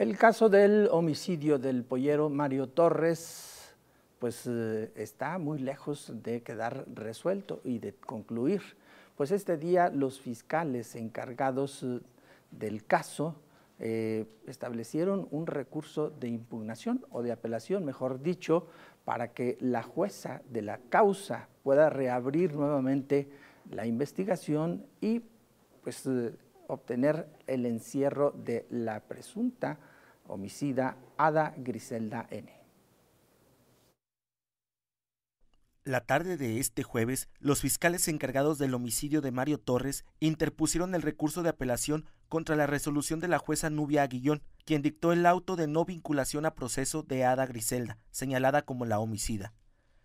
El caso del homicidio del pollero Mario Torres, pues eh, está muy lejos de quedar resuelto y de concluir. Pues este día los fiscales encargados eh, del caso eh, establecieron un recurso de impugnación o de apelación, mejor dicho, para que la jueza de la causa pueda reabrir nuevamente la investigación y pues obtener el encierro de la presunta homicida Ada Griselda N. La tarde de este jueves, los fiscales encargados del homicidio de Mario Torres interpusieron el recurso de apelación contra la resolución de la jueza Nubia Aguillón, quien dictó el auto de no vinculación a proceso de Ada Griselda, señalada como la homicida.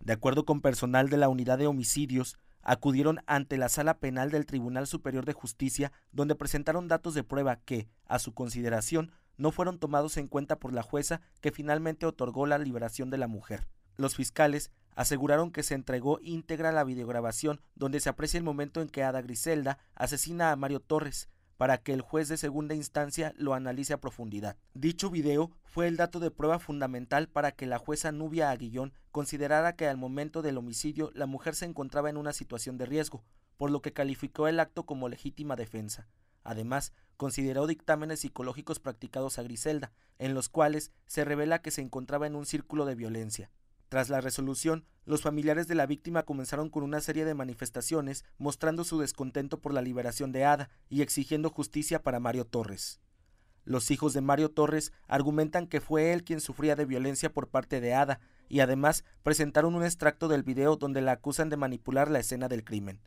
De acuerdo con personal de la Unidad de Homicidios, acudieron ante la sala penal del Tribunal Superior de Justicia, donde presentaron datos de prueba que, a su consideración, no fueron tomados en cuenta por la jueza que finalmente otorgó la liberación de la mujer. Los fiscales aseguraron que se entregó íntegra la videograbación donde se aprecia el momento en que Ada Griselda asesina a Mario Torres, para que el juez de segunda instancia lo analice a profundidad. Dicho video fue el dato de prueba fundamental para que la jueza Nubia Aguillón considerara que al momento del homicidio la mujer se encontraba en una situación de riesgo, por lo que calificó el acto como legítima defensa. Además, consideró dictámenes psicológicos practicados a Griselda, en los cuales se revela que se encontraba en un círculo de violencia. Tras la resolución, los familiares de la víctima comenzaron con una serie de manifestaciones mostrando su descontento por la liberación de Ada y exigiendo justicia para Mario Torres. Los hijos de Mario Torres argumentan que fue él quien sufría de violencia por parte de Ada y además presentaron un extracto del video donde la acusan de manipular la escena del crimen.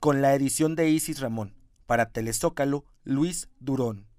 Con la edición de Isis Ramón, para Telezócalo, Luis Durón.